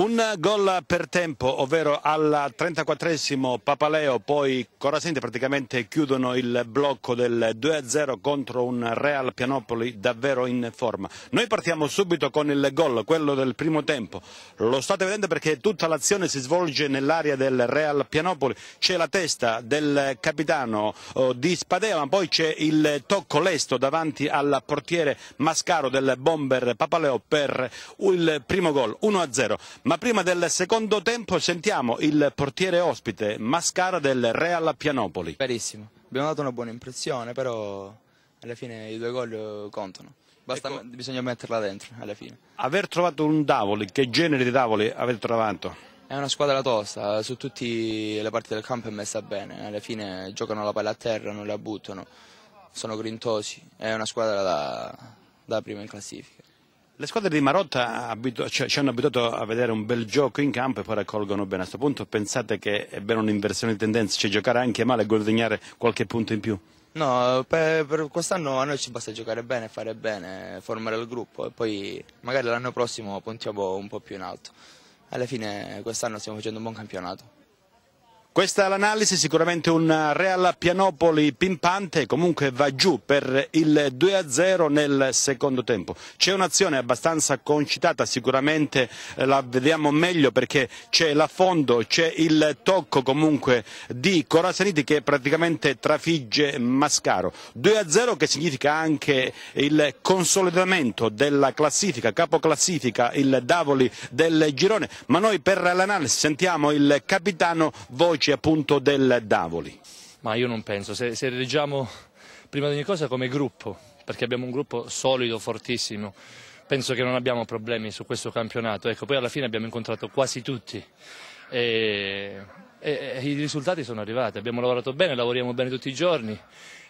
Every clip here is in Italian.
Un gol per tempo, ovvero al 34esimo Papaleo, poi Corazente praticamente chiudono il blocco del 2-0 contro un Real Pianopoli davvero in forma. Noi partiamo subito con il gol, quello del primo tempo. Lo state vedendo perché tutta l'azione si svolge nell'area del Real Pianopoli. C'è la testa del capitano oh, di Spadea, ma poi c'è il tocco lesto davanti al portiere Mascaro del bomber Papaleo per il primo gol, 1-0. Ma prima del secondo tempo sentiamo il portiere ospite Mascara del Real Pianopoli. Verissimo, abbiamo dato una buona impressione, però alla fine i due gol contano. Basta, ecco. Bisogna metterla dentro alla fine. Aver trovato un Davoli, che genere di Davoli avete trovato? È una squadra tosta, su tutte le parti del campo è messa bene, alla fine giocano la palla a terra, non la buttano, sono grintosi, è una squadra da, da prima in classifica. Le squadre di Marotta abitu ci, ci hanno abituato a vedere un bel gioco in campo e poi raccolgono bene. A questo punto pensate che è bene un'inversione di tendenza, cioè giocare anche male e guadagnare qualche punto in più? No, per, per quest'anno a noi ci basta giocare bene, fare bene, formare il gruppo e poi magari l'anno prossimo puntiamo un po' più in alto. Alla fine quest'anno stiamo facendo un buon campionato. Questa è l'analisi, sicuramente un Real Pianopoli pimpante, comunque va giù per il 2-0 nel secondo tempo. C'è un'azione abbastanza concitata, sicuramente eh, la vediamo meglio perché c'è l'affondo, c'è il tocco comunque di Corasaniti che praticamente trafigge Mascaro. 2-0 che significa anche il consolidamento della classifica, capoclassifica, il Davoli del girone, ma noi per l'analisi sentiamo il capitano Voce voci appunto del Davoli. Ma io non penso, se, se reggiamo prima di ogni cosa come gruppo, perché abbiamo un gruppo solido, fortissimo, penso che non abbiamo problemi su questo campionato, ecco, poi alla fine abbiamo incontrato quasi tutti. E e i risultati sono arrivati, abbiamo lavorato bene, lavoriamo bene tutti i giorni.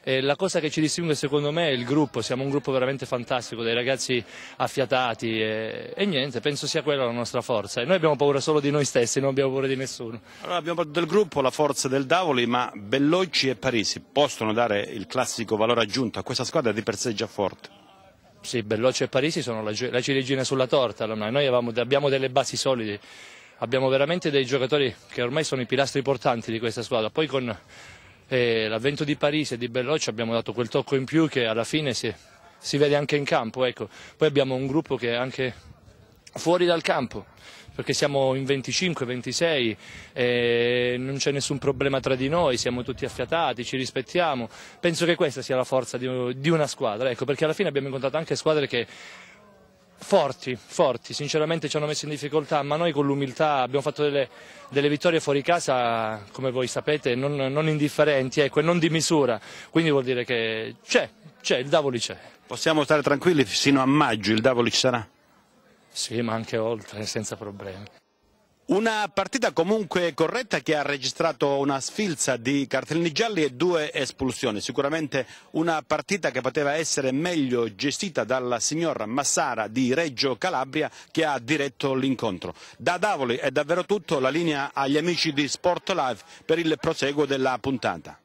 E la cosa che ci distingue secondo me è il gruppo, siamo un gruppo veramente fantastico, dei ragazzi affiatati e, e niente, penso sia quella la nostra forza. E noi abbiamo paura solo di noi stessi, non abbiamo paura di nessuno. Allora abbiamo parlato del gruppo, la forza del Davoli, ma Bellocci e Parisi possono dare il classico valore aggiunto a questa squadra di per sé già forte? Sì, Bellocci e Parisi sono la, la ciliegina sulla torta, noi avevamo, abbiamo delle basi solide abbiamo veramente dei giocatori che ormai sono i pilastri portanti di questa squadra. Poi con eh, l'avvento di Parisi e di Bellocci abbiamo dato quel tocco in più che alla fine si, si vede anche in campo. Ecco. Poi abbiamo un gruppo che è anche fuori dal campo perché siamo in 25, 26, eh, non c'è nessun problema tra di noi, siamo tutti affiatati, ci rispettiamo. Penso che questa sia la forza di, di una squadra, ecco, perché alla fine abbiamo incontrato anche squadre che Forti, forti, sinceramente ci hanno messo in difficoltà, ma noi con l'umiltà abbiamo fatto delle, delle, vittorie fuori casa, come voi sapete, non, non indifferenti ecco, e non di misura, quindi vuol dire che c'è, c'è, il Davoli c'è. Possiamo stare tranquilli, fino a maggio il Davoli ci sarà? Sì, ma anche oltre, senza problemi. Una partita comunque corretta che ha registrato una sfilza di cartellini gialli e due espulsioni. Sicuramente una partita che poteva essere meglio gestita dalla signora Massara di Reggio Calabria che ha diretto l'incontro. Da Davoli è davvero tutto, la linea agli amici di Sport Live per il proseguo della puntata.